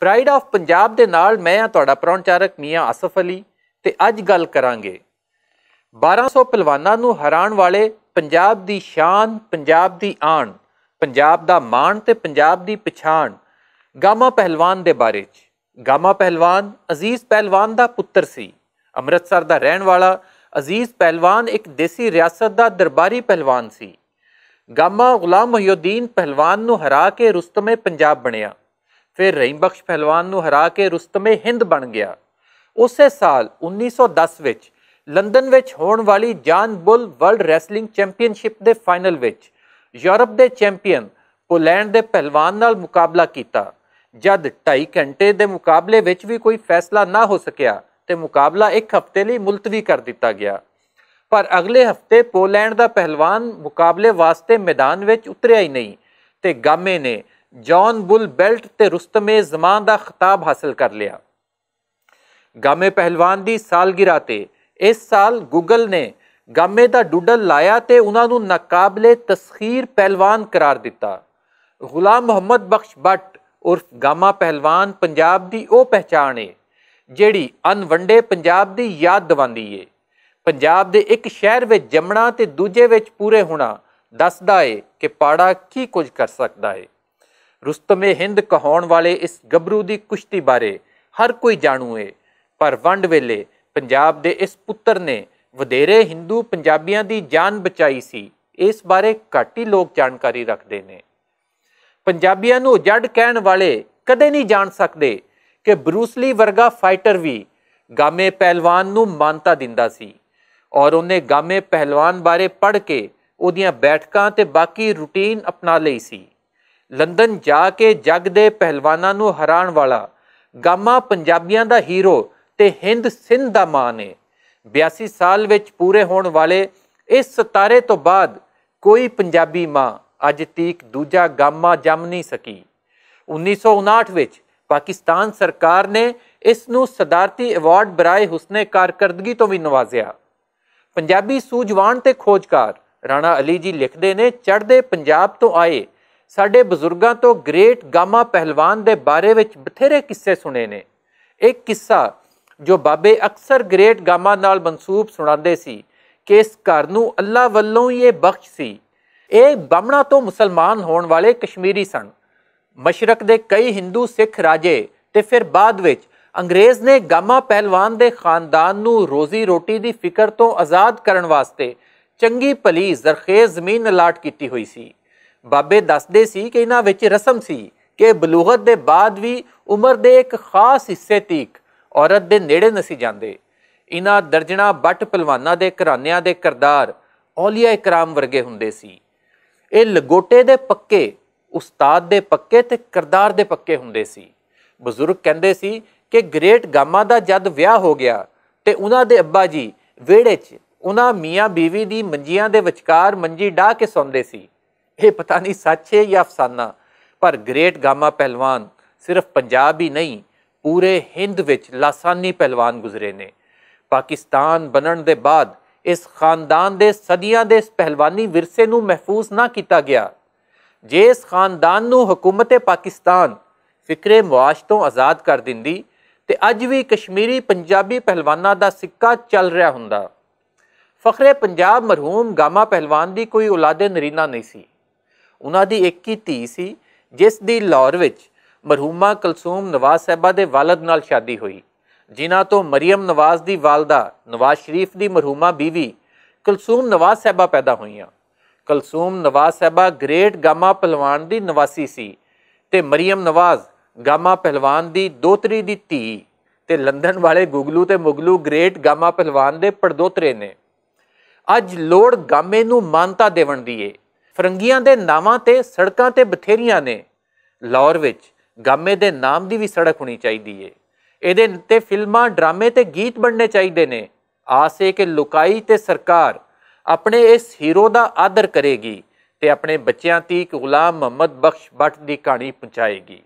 pride of Punjab ਦੇ ਨਾਲ ਮੈਂ ਆ ਤੁਹਾਡਾ ਪ੍ਰਚਾਰਕ ਮੀਆਂ ਆਸਫ ਅਲੀ ਤੇ ਅੱਜ ਗੱਲ ਕਰਾਂਗੇ 1200 ਪਹਿਲਵਾਨਾਂ ਨੂੰ ਹਰਾਉਣ ਵਾਲੇ ਪੰਜਾਬ ਦੀ ਸ਼ਾਨ ਪੰਜਾਬ ਦੀ ਆਣ ਪੰਜਾਬ ਦਾ ਮਾਣ ਤੇ ਪੰਜਾਬ ਦੀ ਪਛਾਣ ਗਾਮਾ ਪਹਿਲਵਾਨ ਦੇ ਬਾਰੇ ਚ ਗਾਮਾ ਪਹਿਲਵਾਨ ਅਜ਼ੀਜ਼ ਪਹਿਲਵਾਨ ਦਾ ਪੁੱਤਰ ਸੀ ਅੰਮ੍ਰਿਤਸਰ ਦਾ ਰਹਿਣ ਵਾਲਾ ਅਜ਼ੀਜ਼ ਪਹਿਲਵਾਨ ਇੱਕ ਦੇਸੀ ਰਿਆਸਤ ਦਾ ਦਰਬਾਰੀ ਪਹਿਲਵਾਨ ਸੀ ਗਾਮਾ ਗੁਲਾਮ ਮੁਹੀਉਦੀਨ ਪਹਿਲਵਾਨ ਨੂੰ ਹਰਾ ਕੇ ਰੁਸਤਮੇ ਪੰਜਾਬ ਬਣਿਆ ਫਿਰ ਰਹੀਮਬਖਸ਼ ਪਹਿਲਵਾਨ ਨੂੰ ਹਰਾ ਕੇ ਰੁਸਤਮੇ ਹਿੰਦ ਬਣ ਗਿਆ ਉਸੇ ਸਾਲ 1910 ਵਿੱਚ ਲੰਡਨ ਵਿੱਚ ਹੋਣ ਵਾਲੀ ਜਾਨ ਬੁੱਲ ਵਰਲਡ ਰੈਸਲਿੰਗ ਚੈਂਪੀਅਨਸ਼ਿਪ ਦੇ ਫਾਈਨਲ ਵਿੱਚ ਯੂਰਪ ਦੇ ਚੈਂਪੀਅਨ ਪੋਲੈਂਡ ਦੇ ਪਹਿਲਵਾਨ ਨਾਲ ਮੁਕਾਬਲਾ ਕੀਤਾ ਜਦ 2.5 ਘੰਟੇ ਦੇ ਮੁਕਾਬਲੇ ਵਿੱਚ ਵੀ ਕੋਈ ਫੈਸਲਾ ਨਾ ਹੋ ਸਕਿਆ ਤੇ ਮੁਕਾਬਲਾ ਇੱਕ ਹਫ਼ਤੇ ਲਈ ਮੁਲਤਵੀ ਕਰ ਦਿੱਤਾ ਗਿਆ ਪਰ ਅਗਲੇ ਹਫ਼ਤੇ ਪੋਲੈਂਡ ਦਾ ਪਹਿਲਵਾਨ ਮੁਕਾਬਲੇ ਵਾਸਤੇ ਮੈਦਾਨ ਵਿੱਚ ਉਤਰਿਆ ਹੀ ਨਹੀਂ ਤੇ ਗਾਮੇ ਨੇ ਜੌਨ ਬੁਲ ਬੈਲਟ ਤੇ ਰੁਸਤਮੇ ਜ਼ਮਾਨ ਦਾ ਖਿਤਾਬ ਹਾਸਲ ਕਰ ਲਿਆ ਗਾਮੇ ਪਹਿਲਵਾਨ ਦੀ ਸਾਲਗਿਰਾ ਤੇ ਇਸ ਸਾਲ ਗੂਗਲ ਨੇ ਗਾਮੇ ਦਾ ਡੂਡਲ ਲਾਇਆ ਤੇ ਉਹਨਾਂ ਨੂੰ ਨਾਕਾਬਲੇ ਤਸਖੀਰ ਪਹਿਲਵਾਨ ਕਰਾਰ ਦਿੱਤਾ ਗੁਲਾਮ ਮੁਹੰਮਦ ਬਖਸ਼ ਬੱਟ ਉਰਫ ਗਾਮਾ ਪਹਿਲਵਾਨ ਪੰਜਾਬ ਦੀ ਉਹ ਪਹਿਚਾਣ ਏ ਜਿਹੜੀ ਅਨਵੰਡੇ ਪੰਜਾਬ ਦੀ ਯਾਦ ਦਿਵਾਉਂਦੀ ਏ ਪੰਜਾਬ ਦੇ ਇੱਕ ਸ਼ਹਿਰ ਵਿੱਚ ਜੰਮਣਾ ਤੇ ਦੂਜੇ ਵਿੱਚ ਪੂਰੇ ਹੋਣਾ ਦੱਸਦਾ ਏ ਕਿ ਪਾੜਾ ਕੀ ਕੁਝ ਕਰ ਸਕਦਾ ਏ ਰੁਸਤਮੇ ਹਿੰਦ ਕਹਾਉਣ ਵਾਲੇ ਇਸ ਗੱਭਰੂ ਦੀ ਕੁਸ਼ਤੀ ਬਾਰੇ ਹਰ ਕੋਈ ਜਾਣੂ ਏ ਪਰ ਵੰਡ ਵੇਲੇ ਪੰਜਾਬ ਦੇ ਇਸ ਪੁੱਤਰ ਨੇ ਵਧੇਰੇ ਹਿੰਦੂ ਪੰਜਾਬੀਆਂ ਦੀ ਜਾਨ ਬਚਾਈ ਸੀ ਇਸ ਬਾਰੇ ਘੱਟ ਹੀ ਲੋਕ ਜਾਣਕਾਰੀ ਰੱਖਦੇ ਨੇ ਪੰਜਾਬੀਆਂ ਨੂੰ ਜੜ ਕਹਿਣ ਵਾਲੇ ਕਦੇ ਨਹੀਂ ਜਾਣ ਸਕਦੇ ਕਿ ਬਰੂਸਲੀ ਵਰਗਾ ਫਾਈਟਰ ਵੀ ਗਾਮੇ ਪਹਿਲਵਾਨ ਨੂੰ ਮਾਨਤਾ ਦਿੰਦਾ ਸੀ ਔਰ ਉਹਨੇ ਗਾਮੇ ਪਹਿਲਵਾਨ ਬਾਰੇ ਪੜ੍ਹ ਕੇ ਉਹਦੀਆਂ ਬੈਠਕਾਂ ਤੇ ਬਾਕੀ ਰੁਟੀਨ ਅਪਣਾ ਲਈ ਸੀ ਲੰਡਨ ਜਾ ਕੇ ਜੱਗ ਦੇ ਪਹਿਲਵਾਨਾਂ ਨੂੰ ਹਰਾਣ ਵਾਲਾ ਗਾਮਾ ਪੰਜਾਬੀਆਂ ਦਾ ਹੀਰੋ ਤੇ ਹਿੰਦ ਸਿੰਧ ਦਾ ਮਾਨ ਹੈ 82 ਸਾਲ ਵਿੱਚ ਪੂਰੇ ਹੋਣ ਵਾਲੇ ਇਸ ਸਤਾਰੇ ਤੋਂ ਬਾਅਦ ਕੋਈ ਪੰਜਾਬੀ ਮਾਂ ਅੱਜ ਤੀਕ ਦੂਜਾ ਗਾਮਾ ਜੰਮ ਨਹੀਂ ਸਕੀ 1959 ਵਿੱਚ ਪਾਕਿਸਤਾਨ ਸਰਕਾਰ ਨੇ ਇਸ ਨੂੰ ਸਦਾਰਤੀ ਅਵਾਰਡ ਬਰਾਏ ਹੁਸਨੇ ਕਾਰਕਰਦਗੀ ਤੋਂ ਵੀ ਨਵਾਜ਼ਿਆ ਪੰਜਾਬੀ ਸੂਝਵਾਨ ਤੇ ਖੋਜਕਾਰ ਰਾਣਾ ਅਲੀ ਜੀ ਲਿਖਦੇ ਨੇ ਚੜ੍ਹਦੇ ਪੰਜਾਬ ਤੋਂ ਆਏ ਸਾਡੇ ਬਜ਼ੁਰਗਾਂ ਤੋਂ ਗ੍ਰੇਟ ਗਾਮਾ ਪਹਿਲਵਾਨ ਦੇ ਬਾਰੇ ਵਿੱਚ ਬਥੇਰੇ ਕਿੱਸੇ ਸੁਣੇ ਨੇ ਇੱਕ ਕਿੱਸਾ ਜੋ ਬਾਬੇ ਅਕਸਰ ਗ੍ਰੇਟ ਗਾਮਾ ਨਾਲ ਮਨਸੂਬ ਸੁਣਾਉਂਦੇ ਸੀ ਕਿ ਇਸ ਘਰ ਨੂੰ ਅੱਲਾ ਵੱਲੋਂ ਹੀ ਇਹ ਬਖਸ਼ ਸੀ ਇਹ ਬਮਣਾ ਤੋਂ ਮੁਸਲਮਾਨ ਹੋਣ ਵਾਲੇ ਕਸ਼ਮੀਰੀ ਸਨ ਮਸ਼ਰਕ ਦੇ ਕਈ ਹਿੰਦੂ ਸਿੱਖ ਰਾਜੇ ਤੇ ਫਿਰ ਬਾਅਦ ਵਿੱਚ ਅੰਗਰੇਜ਼ ਨੇ ਗਾਮਾ ਪਹਿਲਵਾਨ ਦੇ ਖਾਨਦਾਨ ਨੂੰ ਰੋਜ਼ੀ ਰੋਟੀ ਦੀ ਫਿਕਰ ਤੋਂ ਆਜ਼ਾਦ ਕਰਨ ਵਾਸਤੇ ਚੰਗੀ ਭਲੀ ਜ਼ਰਖੇਜ਼ ਜ਼ਮੀਨ ਅਲਾਟ ਕੀਤੀ ਹੋਈ ਸੀ ਬਾਬੇ ਦੱਸਦੇ ਸੀ ਕਿ ਇਹਨਾਂ ਵਿੱਚ ਰਸਮ ਸੀ ਕਿ ਬਲੂਗਤ ਦੇ ਬਾਅਦ ਵੀ ਉਮਰ ਦੇ ਇੱਕ ਖਾਸ ਹਿੱਸੇ ਤੀਕ ਔਰਤ ਦੇ ਨੇੜੇ ਨਹੀਂ ਜਾਂਦੇ ਇਹਨਾਂ ਦਰਜਣਾ ਬੱਟ ਪਹਿਲਵਾਨਾਂ ਦੇ ਘਰਾਨਿਆਂ ਦੇ ਕਰਦਾਰ ਔਲੀਆ ਇਕਰਾਮ ਵਰਗੇ ਹੁੰਦੇ ਸੀ ਇਹ ਲਗੋਟੇ ਦੇ ਪੱਕੇ ਉਸਤਾਦ ਦੇ ਪੱਕੇ ਤੇ ਕਰਦਾਰ ਦੇ ਪੱਕੇ ਹੁੰਦੇ ਸੀ ਬਜ਼ੁਰਗ ਕਹਿੰਦੇ ਸੀ ਕਿ ਗ੍ਰੇਟ ਗਾਮਾ ਦਾ ਜਦ ਵਿਆਹ ਹੋ ਗਿਆ ਤੇ ਉਹਨਾਂ ਦੇ ਅੱਬਾ ਜੀ ਵਿਹੜੇ 'ਚ ਉਹਨਾਂ ਮੀਆਂ ਬੀਵੀ ਦੀ ਮੰਜੀਆਂ ਦੇ ਵਿਚਕਾਰ ਮੰਜੀ ਢਾ ਕੇ ਸੌਂਦੇ ਸੀ ये पता नहीं सच है या अफसाना पर ग्रेट गामा पहलवान ਸਿਰਫ ਪੰਜਾਬ ਹੀ ਨਹੀਂ ਪੂਰੇ ਹਿੰਦ ਵਿੱਚ ਲਾਸਾਨੀ ਪਹਿਲਵਾਨ ਗੁਜ਼ਰੇ ਨੇ ਪਾਕਿਸਤਾਨ ਬਣਨ ਦੇ ਬਾਅਦ ਇਸ ਖਾਨਦਾਨ ਦੇ ਸਦੀਆਂ ਦੇ ਇਸ ਪਹਿਲਵਾਨੀ ਵਿਰਸੇ ਨੂੰ ਮਹਿਫੂਜ਼ ਨਾ ਕੀਤਾ ਗਿਆ ਜੇ ਇਸ ਖਾਨਦਾਨ ਨੂੰ ਹਕੂਮਤ ਪਾਕਿਸਤਾਨ ਫਿਕਰੇ ਮੁਆਸ਼ ਤੋਂ ਆਜ਼ਾਦ ਕਰ ਦਿੰਦੀ ਤੇ ਅੱਜ ਵੀ ਕਸ਼ਮੀਰੀ ਪੰਜਾਬੀ ਪਹਿਲਵਾਨਾਂ ਦਾ ਸਿੱਕਾ ਚੱਲ ਰਿਹਾ ਹੁੰਦਾ ਫਖਰੇ ਪੰਜਾਬ ਮਰਹੂਮ ਗਾਮਾ ਪਹਿਲਵਾਨ ਦੀ ਕੋਈ ਔਲਾਦੇ ਨਰੀਨਾ ਨਹੀਂ ਸੀ ਉਹਨਾਂ ਦੀ ਇੱਕ ਹੀ ਧੀ ਸੀ ਜਿਸ ਦੀ ਲਾਹੌਰ ਵਿੱਚ ਮਰਹੂਮਾ ਕਲਸੂਮ ਨਵਾਜ਼ ਸਾਹਿਬਾ ਦੇ ਵਾਲਦ ਨਾਲ ਸ਼ਾਦੀ ਹੋਈ ਜਿਨ੍ਹਾਂ ਤੋਂ ਮਰੀਮ ਨਵਾਜ਼ ਦੀ ਵਾਲਦਾ ਨਵਾਜ਼ ਸ਼ਰੀਫ ਦੀ ਮਰਹੂਮਾ ਬੀਵੀ ਕਲਸੂਮ ਨਵਾਜ਼ ਸਾਹਿਬਾ ਪੈਦਾ ਹੋਈਆਂ ਕਲਸੂਮ ਨਵਾਜ਼ ਸਾਹਿਬਾ ਗ੍ਰੇਟ ਗਾਮਾ ਪਹਿਲਵਾਨ ਦੀ ਨਿਵਾਸੀ ਸੀ ਤੇ ਮਰੀਮ ਨਵਾਜ਼ ਗਾਮਾ ਪਹਿਲਵਾਨ ਦੀ ਦੋਤਰੀ ਦੀ ਧੀ ਤੇ ਲੰਡਨ ਵਾਲੇ ਗੁਗਲੂ ਤੇ ਮੁਗਲੂ ਗ੍ਰੇਟ ਗਾਮਾ ਪਹਿਲਵਾਨ ਦੇ ਪਰਦੋਤਰੇ ਨੇ ਅੱਜ ਲੋੜ ਗਾਮੇ ਨੂੰ ਮਾਨਤਾ ਦੇਵਣ ਦੀ ਏ ਫਰੰਗੀਆਂ ਦੇ ਨਾਵਾਂ ਤੇ ਸੜਕਾਂ ਤੇ ਬਥੇਰੀਆਂ ਨੇ ਲਾਹੌਰ ਵਿੱਚ ਗਾਮੇ ਦੇ ਨਾਮ ਦੀ ਵੀ ਸੜਕ ਹੋਣੀ ਚਾਹੀਦੀ ਏ ਇਹਦੇ ਤੇ ਫਿਲਮਾਂ ਡਰਾਮੇ ਤੇ ਗੀਤ ਬਣਨੇ ਚਾਹੀਦੇ ਨੇ ਆਸ ਏ ਕਿ ਲੁਕਾਈ ਤੇ ਸਰਕਾਰ ਆਪਣੇ ਇਸ ਹੀਰੋ ਦਾ ਆਦਰ ਕਰੇਗੀ ਤੇ ਆਪਣੇ ਬੱਚਿਆਂ ਤੀਕ ਗੁਲਾਮ ਮੁਹੰਮਦ ਬਖਸ਼ ਬੱਟ ਦੀ ਕਹਾਣੀ ਪਹੁੰਚਾਏਗੀ